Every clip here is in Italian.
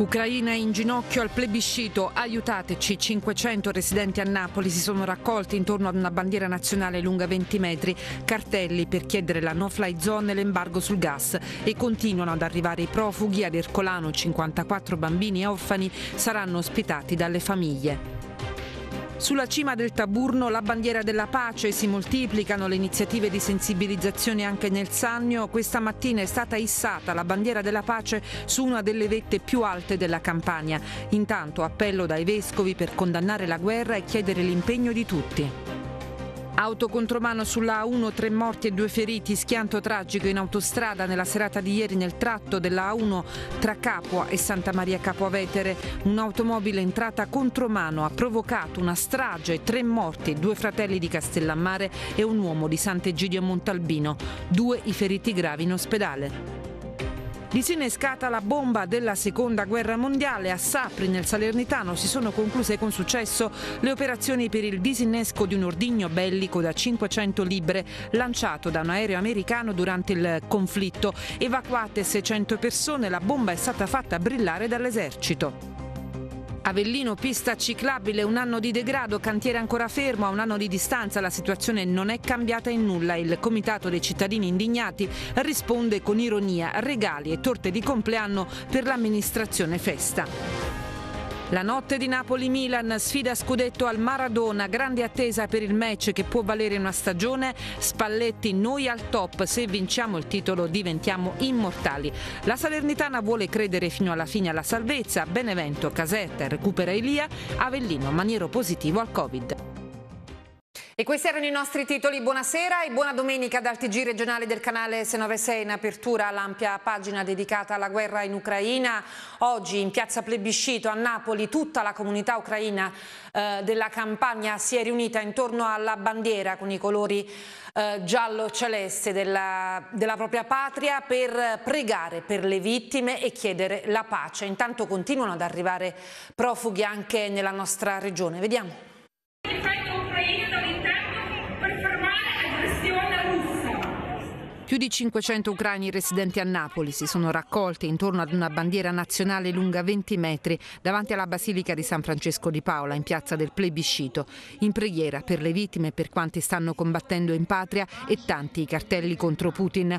Ucraina in ginocchio al plebiscito, aiutateci, 500 residenti a Napoli si sono raccolti intorno ad una bandiera nazionale lunga 20 metri, cartelli per chiedere la no-fly zone e l'embargo sul gas e continuano ad arrivare i profughi, ad Ercolano 54 bambini e orfani saranno ospitati dalle famiglie. Sulla cima del Taburno la bandiera della pace, si moltiplicano le iniziative di sensibilizzazione anche nel Sannio. Questa mattina è stata issata la bandiera della pace su una delle vette più alte della campagna. Intanto appello dai vescovi per condannare la guerra e chiedere l'impegno di tutti. Auto contromano sulla A1, tre morti e due feriti, schianto tragico in autostrada nella serata di ieri nel tratto della A1 tra Capua e Santa Maria Capovetere. Un'automobile entrata contromano ha provocato una strage, tre morti, due fratelli di Castellammare e un uomo di Sant'Egidio Montalbino, due i feriti gravi in ospedale. Disinnescata la bomba della seconda guerra mondiale, a Sapri nel Salernitano si sono concluse con successo le operazioni per il disinnesco di un ordigno bellico da 500 libre lanciato da un aereo americano durante il conflitto. Evacuate 600 persone, la bomba è stata fatta brillare dall'esercito. Avellino, pista ciclabile, un anno di degrado, cantiere ancora fermo, a un anno di distanza la situazione non è cambiata in nulla. Il comitato dei cittadini indignati risponde con ironia, regali e torte di compleanno per l'amministrazione festa. La notte di Napoli-Milan, sfida scudetto al Maradona, grande attesa per il match che può valere una stagione. Spalletti, noi al top, se vinciamo il titolo diventiamo immortali. La Salernitana vuole credere fino alla fine alla salvezza, Benevento, Casetta recupera Elia, Avellino maniero positivo al Covid. E questi erano i nostri titoli. Buonasera e buona domenica dal TG regionale del canale 696 in apertura all'ampia pagina dedicata alla guerra in Ucraina. Oggi in piazza Plebiscito a Napoli tutta la comunità ucraina eh, della campagna si è riunita intorno alla bandiera con i colori eh, giallo-celeste della, della propria patria per pregare per le vittime e chiedere la pace. Intanto continuano ad arrivare profughi anche nella nostra regione. Vediamo. Più di 500 ucraini residenti a Napoli si sono raccolti intorno ad una bandiera nazionale lunga 20 metri davanti alla Basilica di San Francesco di Paola in piazza del plebiscito, in preghiera per le vittime e per quanti stanno combattendo in patria e tanti i cartelli contro Putin.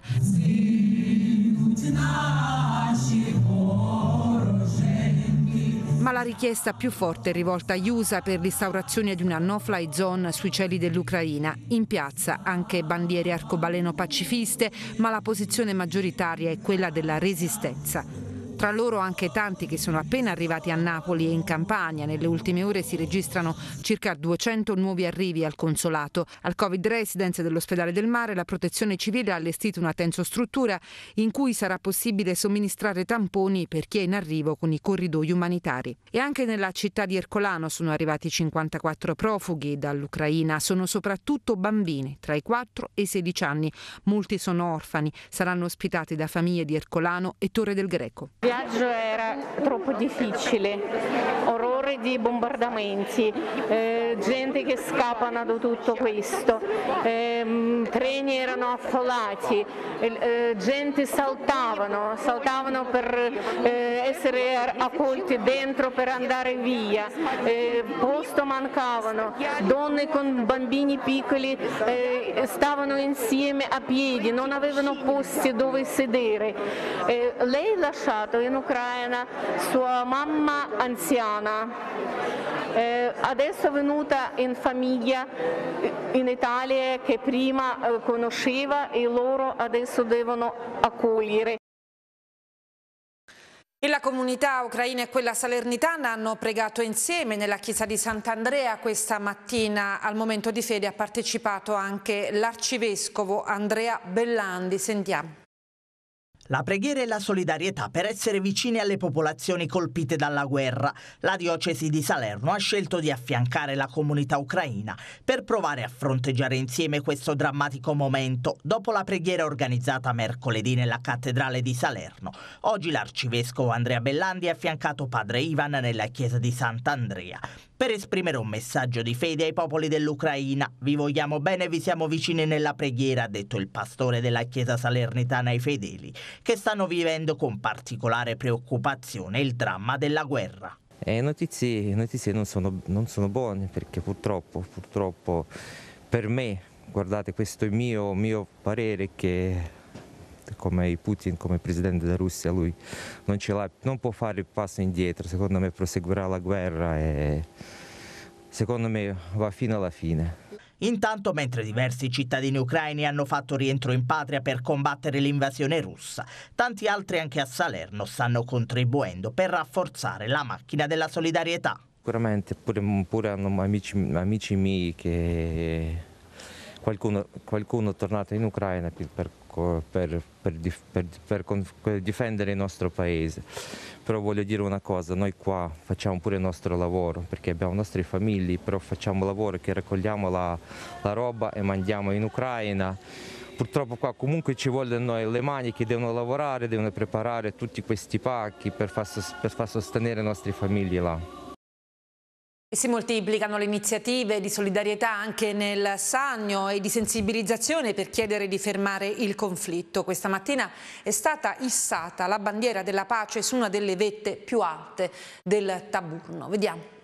Ma la richiesta più forte è rivolta agli USA per l'instaurazione di una no-fly zone sui cieli dell'Ucraina. In piazza anche bandiere arcobaleno pacifiste, ma la posizione maggioritaria è quella della resistenza tra loro anche tanti che sono appena arrivati a Napoli e in Campania. Nelle ultime ore si registrano circa 200 nuovi arrivi al consolato. Al Covid Residence dell'ospedale del mare la protezione civile ha allestito una tensostruttura in cui sarà possibile somministrare tamponi per chi è in arrivo con i corridoi umanitari. E anche nella città di Ercolano sono arrivati 54 profughi dall'Ucraina, sono soprattutto bambini tra i 4 e i 16 anni, molti sono orfani, saranno ospitati da famiglie di Ercolano e Torre del Greco viaggio era troppo difficile. Ho ore di bombardamenti, eh, gente che scappano da tutto questo, eh, treni erano affollati, eh, eh, gente saltavano, saltavano per eh, essere accolti dentro, per andare via, eh, posto mancavano, donne con bambini piccoli stavano insieme a piedi, non avevano posti dove sedere. lei ha lasciato in Ucraina sua mamma anziana eh, adesso è venuta in famiglia eh, in Italia che prima eh, conosceva e loro adesso devono accogliere. E la comunità ucraina e quella salernitana hanno pregato insieme nella chiesa di Sant'Andrea questa mattina. Al momento di fede ha partecipato anche l'arcivescovo Andrea Bellandi. Sentiamo. La preghiera e la solidarietà per essere vicini alle popolazioni colpite dalla guerra. La diocesi di Salerno ha scelto di affiancare la comunità ucraina per provare a fronteggiare insieme questo drammatico momento dopo la preghiera organizzata mercoledì nella cattedrale di Salerno. Oggi l'arcivescovo Andrea Bellandi ha affiancato padre Ivan nella chiesa di Sant'Andrea per esprimere un messaggio di fede ai popoli dell'Ucraina. Vi vogliamo bene e vi siamo vicini nella preghiera, ha detto il pastore della Chiesa Salernitana ai fedeli, che stanno vivendo con particolare preoccupazione il dramma della guerra. Eh, notizie, notizie non, sono, non sono buone perché purtroppo, purtroppo per me, guardate questo è il mio, mio parere che come Putin, come presidente della Russia, lui non, non può fare il passo indietro, secondo me proseguirà la guerra e secondo me va fino alla fine. Intanto, mentre diversi cittadini ucraini hanno fatto rientro in patria per combattere l'invasione russa, tanti altri anche a Salerno stanno contribuendo per rafforzare la macchina della solidarietà. Sicuramente pure, pure hanno amici, amici miei che qualcuno, qualcuno, è tornato in Ucraina per, ecco, per, per, per, per, difendere il nostro paese. Però voglio dire una cosa, noi qua facciamo pure il nostro lavoro, perché abbiamo le nostre famiglie, però facciamo lavoro che raccogliamo la, la roba e mandiamo in Ucraina purtroppo qua comunque ci vogliono le mani che devono lavorare, devono preparare tutti questi pacchi per far, sostenere le nostre famiglie là. Si moltiplicano le iniziative di solidarietà anche nel Sannio e di sensibilizzazione per chiedere di fermare il conflitto. Questa mattina è stata issata la bandiera della pace su una delle vette più alte del Taburno. Vediamo.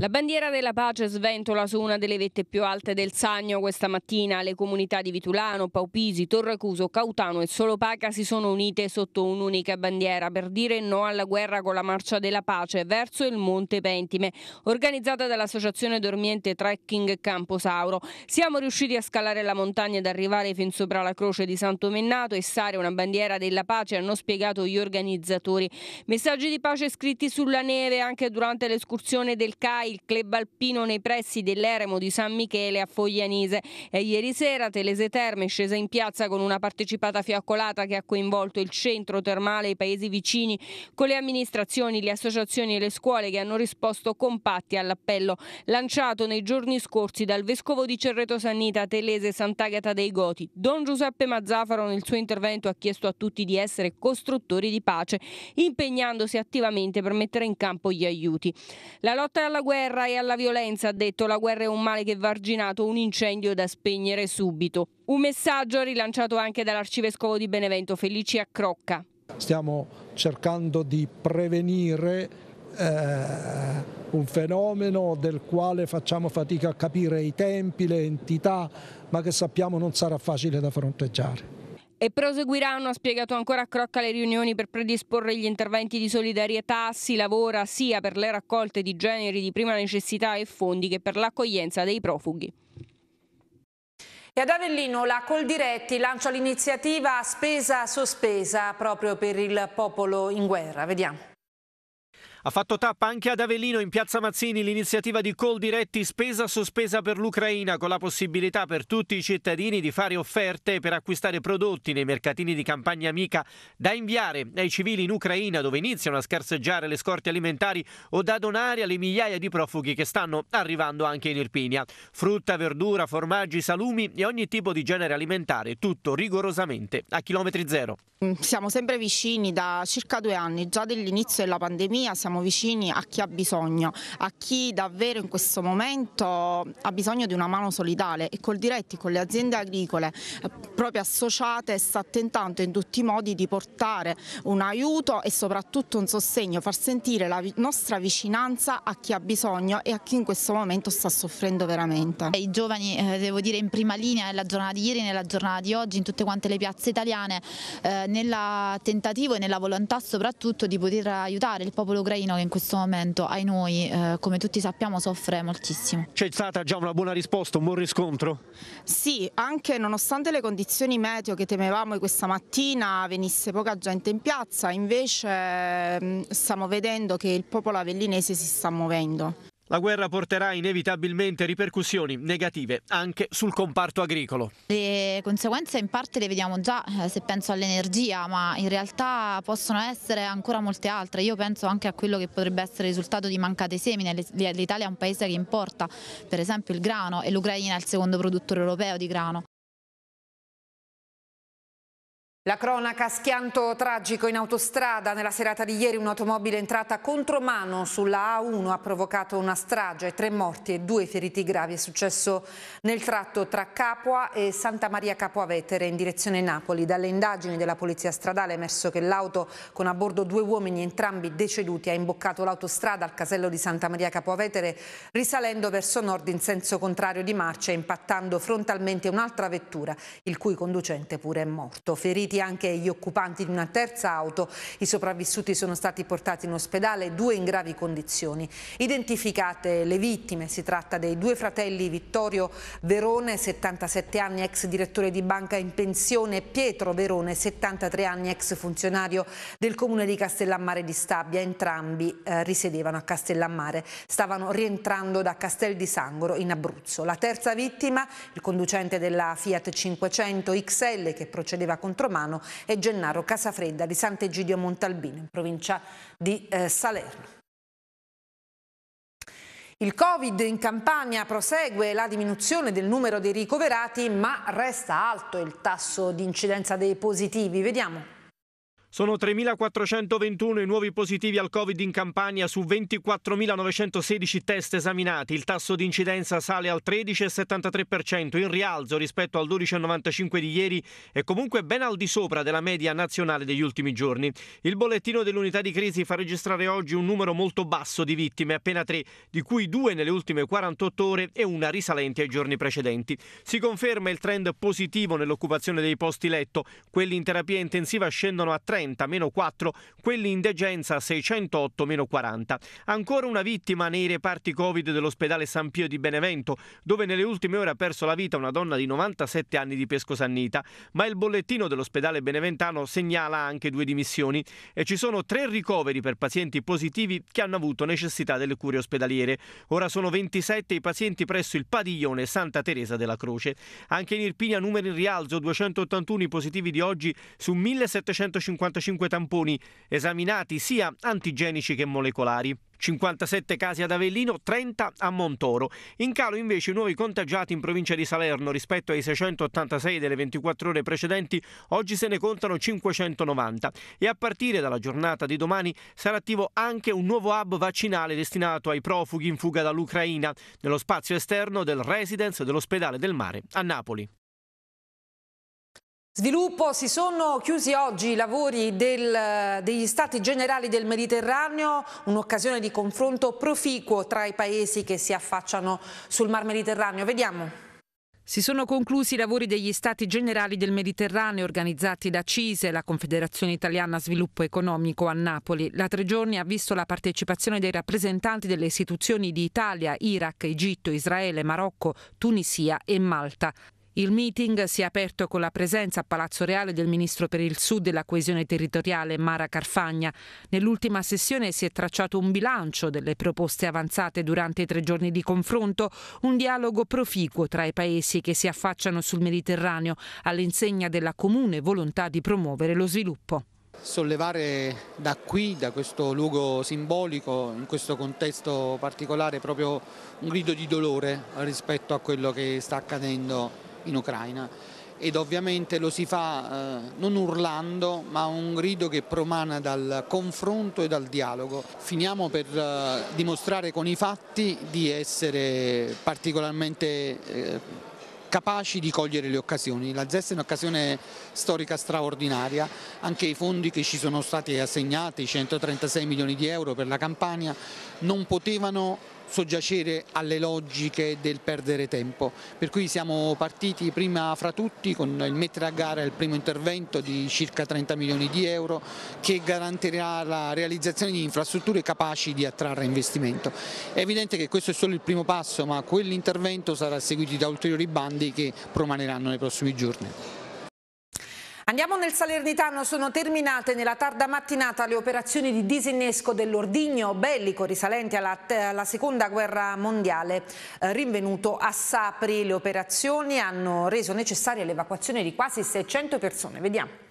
La bandiera della pace sventola su una delle vette più alte del Sagno questa mattina. Le comunità di Vitulano, Paupisi, Torracuso, Cautano e Solopaca si sono unite sotto un'unica bandiera per dire no alla guerra con la marcia della pace verso il Monte Pentime, organizzata dall'Associazione Dormiente Trekking Camposauro. Siamo riusciti a scalare la montagna ed arrivare fin sopra la croce di Santo Mennato e stare una bandiera della pace, hanno spiegato gli organizzatori. Messaggi di pace scritti sulla neve anche durante l'escursione del CAI il club alpino nei pressi dell'Eremo di San Michele a Foglianise. E ieri sera Telese Terme è scesa in piazza con una partecipata fiaccolata che ha coinvolto il centro termale e i paesi vicini, con le amministrazioni, le associazioni e le scuole che hanno risposto compatti all'appello lanciato nei giorni scorsi dal vescovo di Cerreto Sannita Telese Sant'Agata dei Goti. Don Giuseppe Mazzafaro nel suo intervento ha chiesto a tutti di essere costruttori di pace, impegnandosi attivamente per mettere in campo gli aiuti. La lotta alla guerra guerra e alla violenza, ha detto la guerra è un male che va arginato, un incendio da spegnere subito. Un messaggio rilanciato anche dall'arcivescovo di Benevento, Felicia Crocca. Stiamo cercando di prevenire eh, un fenomeno del quale facciamo fatica a capire i tempi, le entità, ma che sappiamo non sarà facile da fronteggiare. E proseguiranno, ha spiegato ancora a Crocca, le riunioni per predisporre gli interventi di solidarietà. Si lavora sia per le raccolte di generi di prima necessità e fondi che per l'accoglienza dei profughi. E ad Avellino la Coldiretti lancia l'iniziativa Spesa Sospesa proprio per il popolo in guerra. Vediamo. Ha fatto tappa anche ad Avellino in piazza Mazzini l'iniziativa di Col Diretti spesa sospesa per l'Ucraina con la possibilità per tutti i cittadini di fare offerte per acquistare prodotti nei mercatini di campagna amica da inviare ai civili in Ucraina dove iniziano a scarseggiare le scorte alimentari o da donare alle migliaia di profughi che stanno arrivando anche in Irpinia. Frutta, verdura, formaggi, salumi e ogni tipo di genere alimentare, tutto rigorosamente a chilometri zero. Mm, siamo sempre vicini da circa due anni, già dall'inizio della pandemia siamo siamo vicini a chi ha bisogno, a chi davvero in questo momento ha bisogno di una mano solidale e col diretti con le aziende agricole eh, proprio associate sta tentando in tutti i modi di portare un aiuto e soprattutto un sostegno, far sentire la nostra vicinanza a chi ha bisogno e a chi in questo momento sta soffrendo veramente. I giovani, eh, devo dire, in prima linea nella giornata di ieri, nella giornata di oggi, in tutte quante le piazze italiane, eh, nel tentativo e nella volontà soprattutto di poter aiutare il popolo ucraino ucraino che in questo momento, ai noi, eh, come tutti sappiamo, soffre moltissimo. C'è stata già una buona risposta, un buon riscontro? Sì, anche nonostante le condizioni meteo che temevamo questa mattina venisse poca gente in piazza, invece mm, stiamo vedendo che il popolo avellinese si sta muovendo. La guerra porterà inevitabilmente ripercussioni negative anche sul comparto agricolo. Le conseguenze in parte le vediamo già eh, se penso all'energia, ma in realtà possono essere ancora molte altre. Io penso anche a quello che potrebbe essere il risultato di mancate semine. L'Italia è un paese che importa per esempio il grano e l'Ucraina è il secondo produttore europeo di grano. La cronaca schianto tragico in autostrada. Nella serata di ieri un'automobile entrata contromano sulla A1 ha provocato una strage, tre morti e due feriti gravi. È successo nel tratto tra Capua e Santa Maria Capua Vetere in direzione Napoli. Dalle indagini della polizia stradale è emerso che l'auto con a bordo due uomini entrambi deceduti ha imboccato l'autostrada al casello di Santa Maria Capua Vetere risalendo verso nord in senso contrario di marcia impattando frontalmente un'altra vettura il cui conducente pure è morto. Feriti feriti anche gli occupanti di una terza auto. I sopravvissuti sono stati portati in ospedale, due in gravi condizioni. Identificate le vittime, si tratta dei due fratelli Vittorio Verone, 77 anni, ex direttore di banca in pensione, e Pietro Verone, 73 anni, ex funzionario del comune di Castellammare di Stabia. Entrambi eh, risiedevano a Castellammare, stavano rientrando da Castel di Sangoro in Abruzzo. La terza vittima, il conducente della Fiat 500 XL che procedeva contro Mare, Romano e Gennaro Casafredda di Sant'Egidio Montalbino in provincia di eh, Salerno. Il Covid in Campania prosegue la diminuzione del numero dei ricoverati ma resta alto il tasso di incidenza dei positivi. Vediamo. Sono 3.421 i nuovi positivi al Covid in Campania su 24.916 test esaminati. Il tasso di incidenza sale al 13,73%, in rialzo rispetto al 12,95 di ieri e comunque ben al di sopra della media nazionale degli ultimi giorni. Il bollettino dell'unità di crisi fa registrare oggi un numero molto basso di vittime, appena tre, di cui due nelle ultime 48 ore e una risalente ai giorni precedenti. Si conferma il trend positivo nell'occupazione dei posti letto. Quelli in terapia intensiva scendono a 3 630 4, quelli in degenza 608 40. Ancora una vittima nei reparti Covid dell'ospedale San Pio di Benevento, dove nelle ultime ore ha perso la vita una donna di 97 anni di Pesco Sannita. ma il bollettino dell'ospedale beneventano segnala anche due dimissioni e ci sono tre ricoveri per pazienti positivi che hanno avuto necessità delle cure ospedaliere. Ora sono 27 i pazienti presso il padiglione Santa Teresa della Croce. Anche in Irpinia numeri in rialzo, 281 i positivi di oggi su 1750 55 tamponi esaminati sia antigenici che molecolari. 57 casi ad Avellino, 30 a Montoro. In calo invece i nuovi contagiati in provincia di Salerno rispetto ai 686 delle 24 ore precedenti, oggi se ne contano 590 e a partire dalla giornata di domani sarà attivo anche un nuovo hub vaccinale destinato ai profughi in fuga dall'Ucraina nello spazio esterno del residence dell'ospedale del mare a Napoli. Sviluppo, si sono chiusi oggi i lavori del, degli stati generali del Mediterraneo, un'occasione di confronto proficuo tra i paesi che si affacciano sul Mar Mediterraneo. Vediamo. Si sono conclusi i lavori degli Stati Generali del Mediterraneo organizzati da CISE, la Confederazione Italiana Sviluppo Economico a Napoli. La tre giorni ha visto la partecipazione dei rappresentanti delle istituzioni di Italia, Iraq, Egitto, Israele, Marocco, Tunisia e Malta. Il meeting si è aperto con la presenza a Palazzo Reale del Ministro per il Sud e la coesione territoriale Mara Carfagna. Nell'ultima sessione si è tracciato un bilancio delle proposte avanzate durante i tre giorni di confronto, un dialogo proficuo tra i paesi che si affacciano sul Mediterraneo all'insegna della comune volontà di promuovere lo sviluppo. Sollevare da qui, da questo luogo simbolico, in questo contesto particolare, proprio un grido di dolore rispetto a quello che sta accadendo in Ucraina ed ovviamente lo si fa eh, non urlando ma un grido che promana dal confronto e dal dialogo. Finiamo per eh, dimostrare con i fatti di essere particolarmente eh, capaci di cogliere le occasioni. La ZES è un'occasione storica straordinaria, anche i fondi che ci sono stati assegnati, 136 milioni di euro per la Campania, non potevano soggiacere alle logiche del perdere tempo. Per cui siamo partiti prima fra tutti con il mettere a gara il primo intervento di circa 30 milioni di euro che garantirà la realizzazione di infrastrutture capaci di attrarre investimento. È evidente che questo è solo il primo passo ma quell'intervento sarà seguito da ulteriori bandi che promaneranno nei prossimi giorni. Andiamo nel Salernitano, sono terminate nella tarda mattinata le operazioni di disinnesco dell'ordigno bellico risalenti alla, alla seconda guerra mondiale eh, rinvenuto a Sapri. Le operazioni hanno reso necessaria l'evacuazione di quasi 600 persone. Vediamo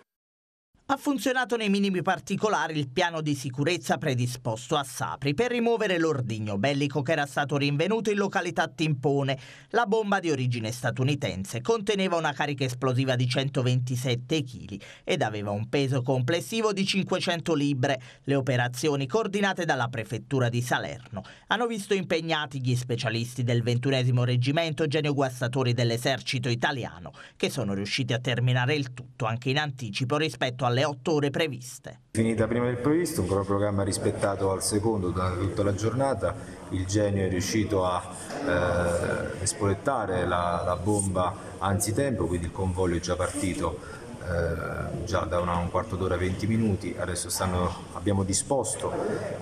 ha funzionato nei minimi particolari il piano di sicurezza predisposto a Sapri per rimuovere l'ordigno bellico che era stato rinvenuto in località Timpone. La bomba di origine statunitense conteneva una carica esplosiva di 127 kg ed aveva un peso complessivo di 500 libbre. Le operazioni coordinate dalla prefettura di Salerno hanno visto impegnati gli specialisti del 21 Reggimento Genio Guastatori dell'esercito italiano che sono riusciti a terminare il tutto anche in anticipo rispetto alle alle otto ore previste. Finita prima del previsto, un cronoprogramma rispettato al secondo da tutta la giornata, il genio è riuscito a eh, espolettare la, la bomba anzitempo, quindi il convoglio è già partito eh, già da una, un quarto d'ora venti minuti, adesso stanno, abbiamo disposto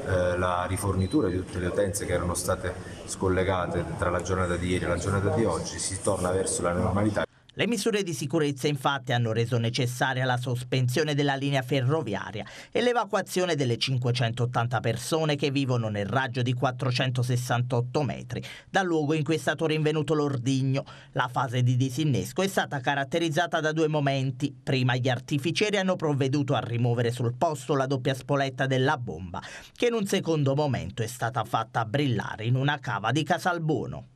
eh, la rifornitura di tutte le utenze che erano state scollegate tra la giornata di ieri e la giornata di oggi, si torna verso la normalità. Le misure di sicurezza infatti hanno reso necessaria la sospensione della linea ferroviaria e l'evacuazione delle 580 persone che vivono nel raggio di 468 metri dal luogo in cui è stato rinvenuto l'ordigno. La fase di disinnesco è stata caratterizzata da due momenti. Prima gli artificieri hanno provveduto a rimuovere sul posto la doppia spoletta della bomba, che in un secondo momento è stata fatta brillare in una cava di Casalbuono.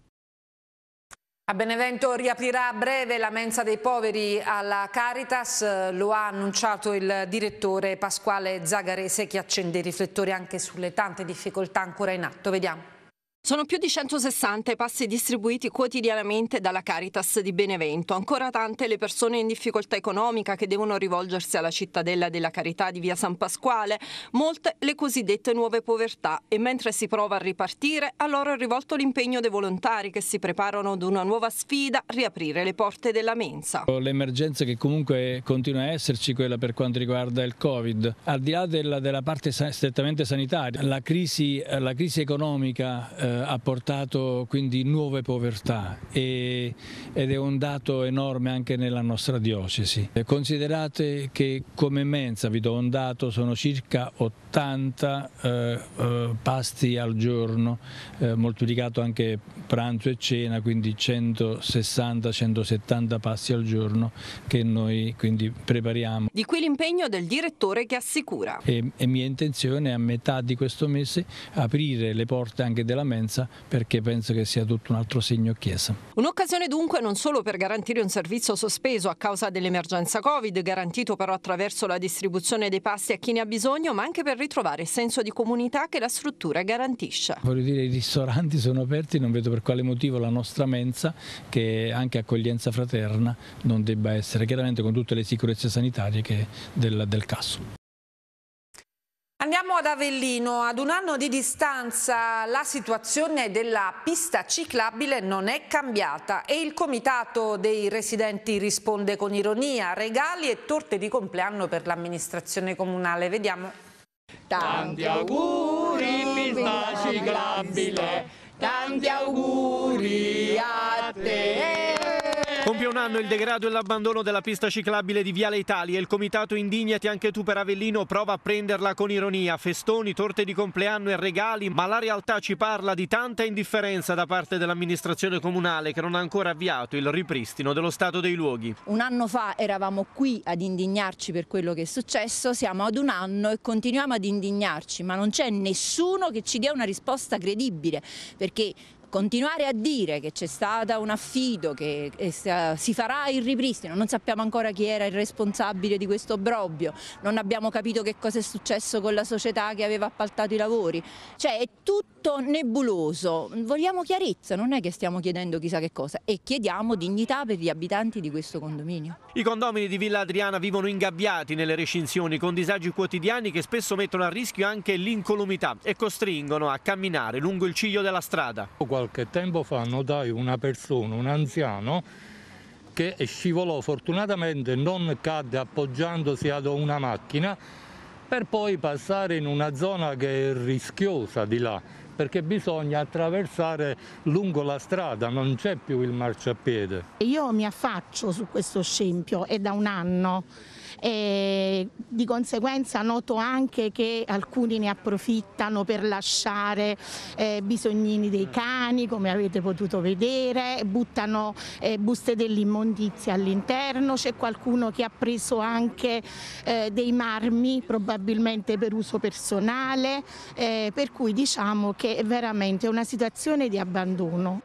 A Benevento riaprirà a breve la mensa dei poveri alla Caritas, lo ha annunciato il direttore Pasquale Zagarese che accende i riflettori anche sulle tante difficoltà ancora in atto. Vediamo. Sono più di 160 i passi distribuiti quotidianamente dalla Caritas di Benevento. Ancora tante le persone in difficoltà economica che devono rivolgersi alla cittadella della Carità di via San Pasquale, molte le cosiddette nuove povertà. E mentre si prova a ripartire, allora è rivolto l'impegno dei volontari che si preparano ad una nuova sfida, riaprire le porte della mensa. L'emergenza che comunque continua a esserci, quella per quanto riguarda il Covid, al di là della, della parte strettamente sanitaria, la crisi, la crisi economica. Eh, eh, ha portato quindi nuove povertà e, ed è un dato enorme anche nella nostra diocesi. Eh, considerate che come mensa, vi do un dato, sono circa 80 eh, eh, pasti al giorno, eh, moltiplicato anche pranzo e cena, quindi 160-170 pasti al giorno che noi quindi prepariamo. Di qui l'impegno del direttore che assicura. E, e mia intenzione è a metà di questo mese aprire le porte anche della mensa consulenza perché penso che sia tutto un altro segno chiesa. Un'occasione dunque non solo per garantire un servizio sospeso a causa dell'emergenza Covid, garantito però attraverso la distribuzione dei pasti a chi ne ha bisogno, ma anche per ritrovare il senso di comunità che la struttura garantisce. Voglio dire, i ristoranti sono aperti, non vedo per quale motivo la nostra mensa, che è anche accoglienza fraterna, non debba essere, chiaramente con tutte le sicurezze sanitarie del, del caso. Avellino, ad un anno di distanza la situazione della pista ciclabile non è cambiata e il comitato dei residenti risponde con ironia, regali e torte di compleanno per l'amministrazione comunale. Vediamo. Tanti auguri pista ciclabile, tanti auguri a te. Compie un anno il degrado e l'abbandono della pista ciclabile di Viale Italia. Il comitato Indignati anche tu per Avellino prova a prenderla con ironia. Festoni, torte di compleanno e regali, ma la realtà ci parla di tanta indifferenza da parte dell'amministrazione comunale che non ha ancora avviato il ripristino dello stato dei luoghi. Un anno fa eravamo qui ad indignarci per quello che è successo, siamo ad un anno e continuiamo ad indignarci, ma non c'è nessuno che ci dia una risposta credibile, perché continuare a dire che c'è stato un affido, che si farà il ripristino, non sappiamo ancora chi era il responsabile di questo brobbio, non abbiamo capito che cosa è successo con la società che aveva appaltato i lavori, cioè è tutto nebuloso, vogliamo chiarezza, non è che stiamo chiedendo chissà che cosa e chiediamo dignità per gli abitanti di questo condominio. I condomini di Villa Adriana vivono ingabbiati nelle recinzioni con disagi quotidiani che spesso mettono a rischio anche l'incolumità e costringono a camminare lungo il ciglio della strada qualche tempo fa notai una persona, un anziano, che scivolò, fortunatamente non cadde appoggiandosi ad una macchina, per poi passare in una zona che è rischiosa di là, perché bisogna attraversare lungo la strada, non c'è più il marciapiede. Io mi affaccio su questo scempio, è da un anno e di conseguenza noto anche che alcuni ne approfittano per lasciare eh, bisognini dei cani come avete potuto vedere, buttano eh, buste dell'immondizia all'interno, c'è qualcuno che ha preso anche eh, dei marmi probabilmente per uso personale, eh, per cui diciamo che è veramente una situazione di abbandono.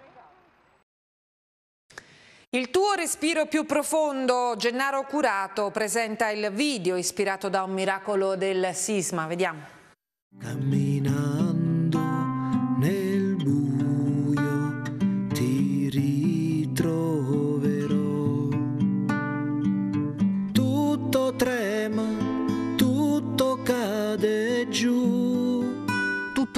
Il tuo respiro più profondo, Gennaro Curato, presenta il video ispirato da un miracolo del sisma. Vediamo. Cammina.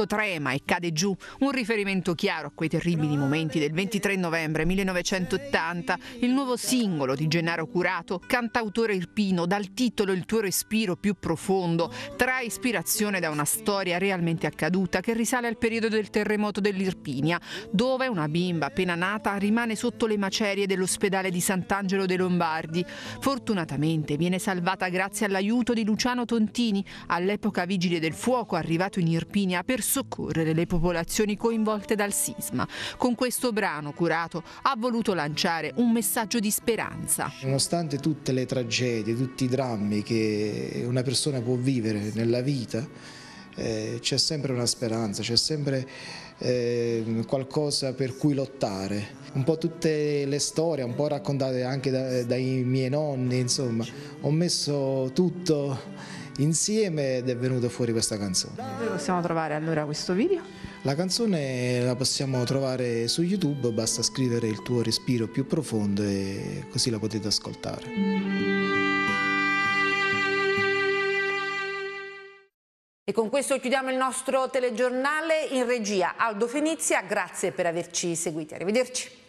tutto trema e cade giù, un riferimento chiaro a quei terribili momenti del 23 novembre 1980, il nuovo singolo di Gennaro Curato, cantautore irpino, dal titolo Il tuo respiro più profondo, trae ispirazione da una storia realmente accaduta che risale al periodo del terremoto dell'Irpinia, dove una bimba appena nata rimane sotto le macerie dell'ospedale di Sant'Angelo dei Lombardi. Fortunatamente viene salvata grazie all'aiuto di Luciano Tontini, all'epoca vigile del fuoco arrivato in Irpinia per soccorrere le popolazioni coinvolte dal sisma. Con questo brano curato ha voluto lanciare un messaggio di speranza. Nonostante tutte le tragedie, tutti i drammi che una persona può vivere nella vita, eh, c'è sempre una speranza, c'è sempre eh, qualcosa per cui lottare. Un po' tutte le storie, un po' raccontate anche da, dai miei nonni, insomma, ho messo tutto insieme ed è venuta fuori questa canzone. Dove possiamo trovare allora questo video? La canzone la possiamo trovare su YouTube, basta scrivere il tuo respiro più profondo e così la potete ascoltare. E con questo chiudiamo il nostro telegiornale in regia. Aldo Fenizia, grazie per averci seguiti. Arrivederci.